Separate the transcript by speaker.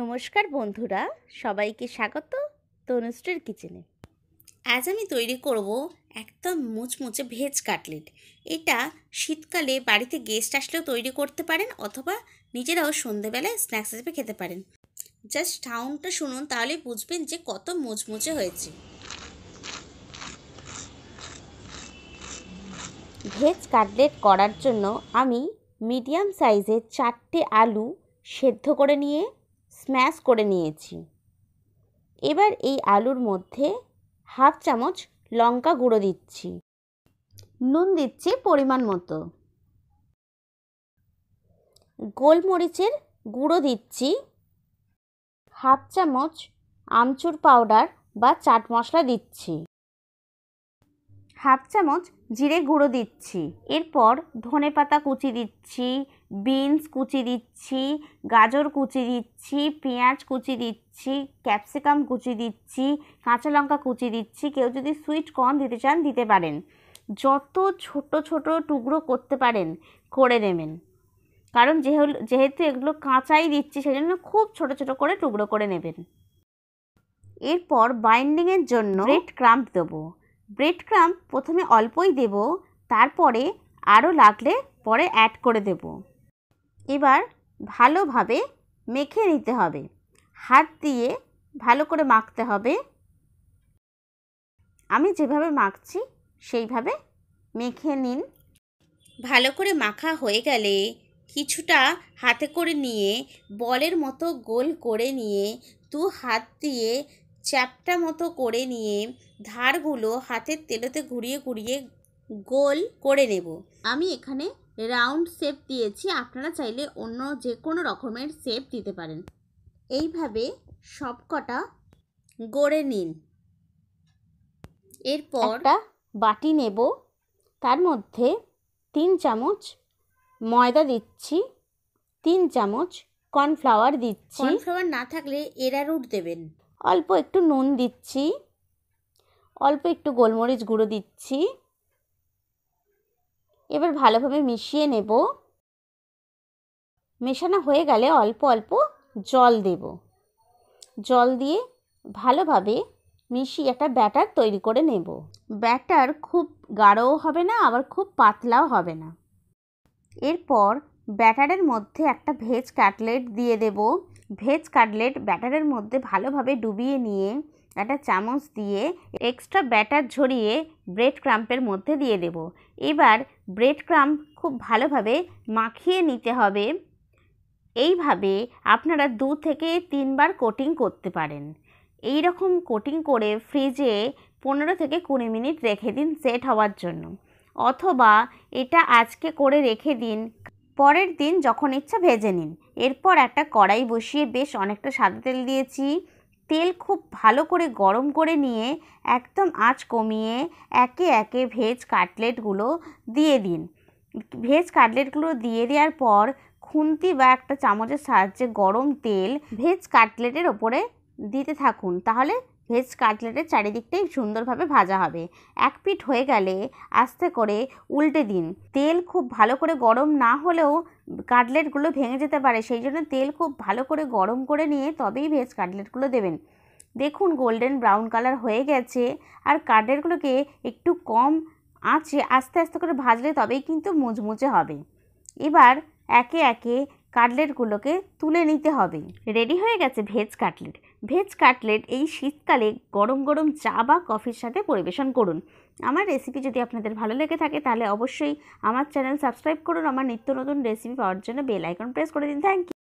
Speaker 1: নমস্কার বন্ধুরা সবাইকে স্বাগত তনুশ্রীর কিচেনে আজ আমি তৈরি করব একদম মুচমুচে ভেজ কাটলেট এটা শীতকালে বাড়িতে গেস্ট আসলেও তৈরি করতে পারেন অথবা নিজেরাও সন্ধেবেলায় স্ন্যাক্স হিসেবে খেতে পারেন জাস্ট সাউন্ডটা শুনুন তাহলে বুঝবেন যে কত মুচমুচে হয়েছে ভেজ কাটলেট করার জন্য আমি মিডিয়াম সাইজের চারটে আলু সেদ্ধ করে নিয়ে স্ম্যাশ করে নিয়েছি এবার এই আলুর মধ্যে হাফ চামচ লঙ্কা গুঁড়ো দিচ্ছি নুন দিচ্ছি পরিমাণ মতো গোলমরিচের গুঁড়ো দিচ্ছি হাফ চামচ আমচুর পাউডার বা চাট মশলা দিচ্ছি হাফ চামচ জিরে গুঁড়ো দিচ্ছি এরপর ধনে পাতা কুচি দিচ্ছি বিনস কুচি দিচ্ছি গাজর কুচি দিচ্ছি পেঁয়াজ কুচি দিচ্ছি ক্যাপসিকাম কুচি দিচ্ছি কাঁচা লঙ্কা কুচি দিচ্ছি কেউ যদি সুইট কর্ন দিতে চান দিতে পারেন যত ছোট ছোট টুকরো করতে পারেন করে নেবেন কারণ যেহেতু এগুলো কাঁচাই দিচ্ছি জন্য খুব ছোট ছোট করে টুকরো করে নেবেন এরপর বাইন্ডিংয়ের জন্য রেড ক্রাম্প দেবো ব্রেড ক্রাম প্রথমে অল্পই দেব তারপরে আরও লাগলে পরে অ্যাড করে দেব এবার ভালোভাবে মেখে নিতে হবে হাত দিয়ে ভালো করে মাখতে হবে আমি যেভাবে মাখছি সেইভাবে মেখে নিন ভালো করে মাখা হয়ে গেলে কিছুটা হাতে করে নিয়ে বলের মতো গোল করে নিয়ে দু হাত দিয়ে চ্যাপটা মতো করে নিয়ে ধারগুলো হাতের তেলোতে ঘুরিয়ে ঘুরিয়ে গোল করে নেব আমি এখানে রাউন্ড শেপ দিয়েছি আপনারা চাইলে অন্য যে কোনো রকমের শেপ দিতে পারেন এইভাবে সবকটা গড়ে নিন এরপর বাটি নেব তার মধ্যে তিন চামচ ময়দা দিচ্ছি তিন চামচ কর্নফ্লাওয়ার দিচ্ছি কর্নফ্লাওয়ার না থাকলে এরা রুট দেবেন অল্প একটু নুন দিচ্ছি অল্প একটু গোলমরিচ গুঁড়ো দিচ্ছি এবার ভালোভাবে মিশিয়ে নেব মেশানো হয়ে গেলে অল্প অল্প জল দেব জল দিয়ে ভালোভাবে মিশিয়ে একটা ব্যাটার তৈরি করে নেব ব্যাটার খুব গাঢ়ও হবে না আবার খুব পাতলাও হবে না এরপর ব্যাটারের মধ্যে একটা ভেজ কাটলেট দিয়ে দেব ভেজ কাটলেট ব্যাটারের মধ্যে ভালোভাবে ডুবিয়ে নিয়ে একটা চামচ দিয়ে এক্সট্রা ব্যাটার ঝরিয়ে ব্রেড ক্রাম্পের মধ্যে দিয়ে দেব এবার ব্রেড ক্রাম্প খুব ভালোভাবে মাখিয়ে নিতে হবে এইভাবে আপনারা দু থেকে তিনবার কোটিং করতে পারেন এই রকম কোটিং করে ফ্রিজে পনেরো থেকে কুড়ি মিনিট রেখে দিন সেট হওয়ার জন্য অথবা এটা আজকে করে রেখে দিন পরের দিন যখন ইচ্ছা ভেজে নিন এরপর একটা কড়াই বসিয়ে বেশ অনেকটা সাদা তেল দিয়েছি তেল খুব ভালো করে গরম করে নিয়ে একদম আঁচ কমিয়ে একে একে ভেজ কাটলেটগুলো দিয়ে দিন ভেজ কাটলেটগুলো দিয়ে দেওয়ার পর খুন্তি বা একটা চামচের সাহায্যে গরম তেল ভেজ কাটলেটের ওপরে দিতে থাকুন তাহলে ভেজ কাটলেটের চারিদিকটাই সুন্দরভাবে ভাজা হবে এক পিঠ হয়ে গেলে আস্তে করে উল্টে দিন তেল খুব ভালো করে গরম না হলেও কাটলেটগুলো ভেঙে যেতে পারে সেই জন্য তেল খুব ভালো করে গরম করে নিয়ে তবেই ভেজ কাটলেটগুলো দেবেন দেখুন গোল্ডেন ব্রাউন কালার হয়ে গেছে আর কাটলেটগুলোকে একটু কম আঁচে আস্তে আস্তে করে ভাজলে তবেই কিন্তু মুচমুচে হবে এবার একে একে কাটলেটগুলোকে তুলে নিতে হবে রেডি হয়ে গেছে ভেজ কাটলেট ভেজ কাটলেট এই শীতকালে গরম গরম চা বা কফির সাথে পরিবেশন করুন আমার রেসিপি যদি আপনাদের ভালো লেগে থাকে তাহলে অবশ্যই আমার চ্যানেল সাবস্ক্রাইব করুন আমার নিত্য নতুন রেসিপি পাওয়ার জন্য বেল আইকন প্রেস করে দিন থ্যাংক ইউ